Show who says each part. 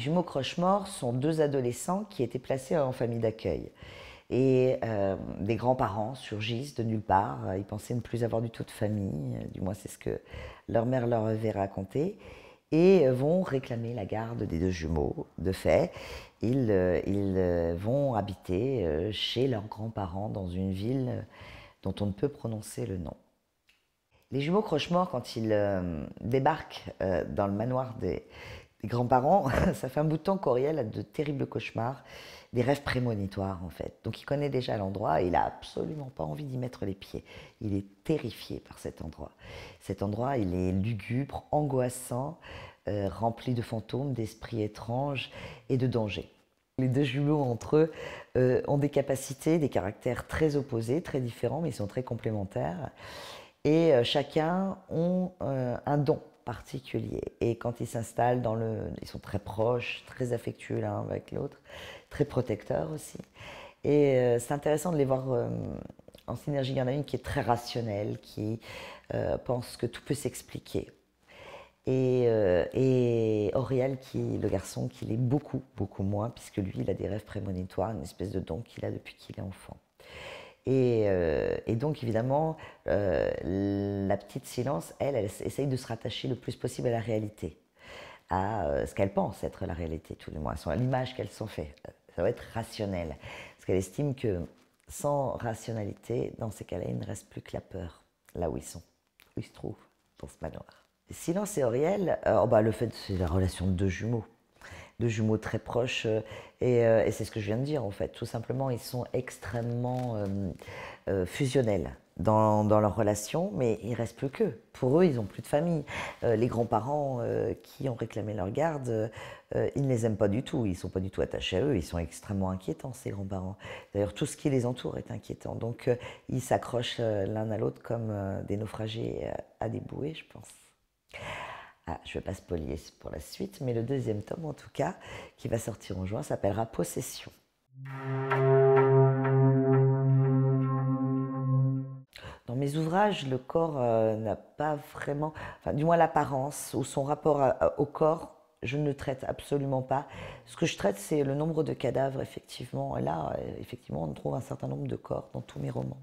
Speaker 1: Les jumeaux croche sont deux adolescents qui étaient placés en famille d'accueil. Et euh, des grands-parents surgissent de nulle part. Ils pensaient ne plus avoir du tout de famille, euh, du moins c'est ce que leur mère leur avait raconté, et euh, vont réclamer la garde des deux jumeaux. De fait, ils, vont habiter chez leurs grands-parents dans une ville dont on ne peut prononcer le nom. Les jumeaux croche quand ils débarquent dans le manoir des, les grands-parents, ça fait un bout de temps qu'Auriel a de terribles cauchemars, des rêves prémonitoires en fait. Donc il connaît déjà l'endroit et il n'a absolument pas envie d'y mettre les pieds. Il est terrifié par cet endroit. Cet endroit, il est lugubre, angoissant, euh, rempli de fantômes, d'esprits étranges et de dangers. Les deux jumeaux entre eux euh, ont des capacités, des caractères très opposés, très différents, mais ils sont très complémentaires. Et euh, chacun ont un don particulier. Et quand ils s'installent dans le, ils sont très proches, très affectueux l'un avec l'autre, très protecteurs aussi. Et euh, c'est intéressant de les voir euh, en synergie. Il y en a une qui est très rationnelle, qui euh, pense que tout peut s'expliquer. Et, et qui, le garçon, qui l'est beaucoup, beaucoup moins, puisque lui, il a des rêves prémonitoires, une espèce de don qu'il a depuis qu'il est enfant. Euh, et, donc, évidemment, euh, la petite silence, elle, elle essaye de se rattacher le plus possible à la réalité, à euh, ce qu'elle pense être la réalité, tout du moins, à l'image qu'elle s'en fait. Ça doit être rationnel. Parce qu'elle estime que sans rationalité, dans ces cas-là, il ne reste plus que la peur, là où ils sont, où ils se trouvent, dans ce manoir. Silence et Auriel, oh, bah, le fait c'est la relation de deux jumeaux de jumeaux très proches. Euh, euh, et, c'est ce que je viens de dire, en fait. Tout simplement, ils sont extrêmement euh, fusionnels. Dans, leur relation, mais il reste plus qu'eux. Pour eux, ils n'ont plus de famille. les grands-parents qui ont réclamé leur garde, ils ne les aiment pas du tout. Ils ne sont pas du tout attachés à eux. Ils sont extrêmement inquiétants, ces grands-parents. D'ailleurs, tout ce qui les entoure est inquiétant. Donc, ils s'accrochent l'un à l'autre comme des naufragés à des bouées, je pense. Ah, je ne vais pas spolier pour la suite, mais le deuxième tome en tout cas, qui va sortir en juin, s'appellera Possession. Dans mes ouvrages, le corps euh, n'a pas vraiment, enfin, du moins l'apparence ou son rapport au corps, je ne traite absolument pas. Ce que je traite, c'est le nombre de cadavres, effectivement. là, euh, effectivement, on trouve un certain nombre de corps dans tous mes romans.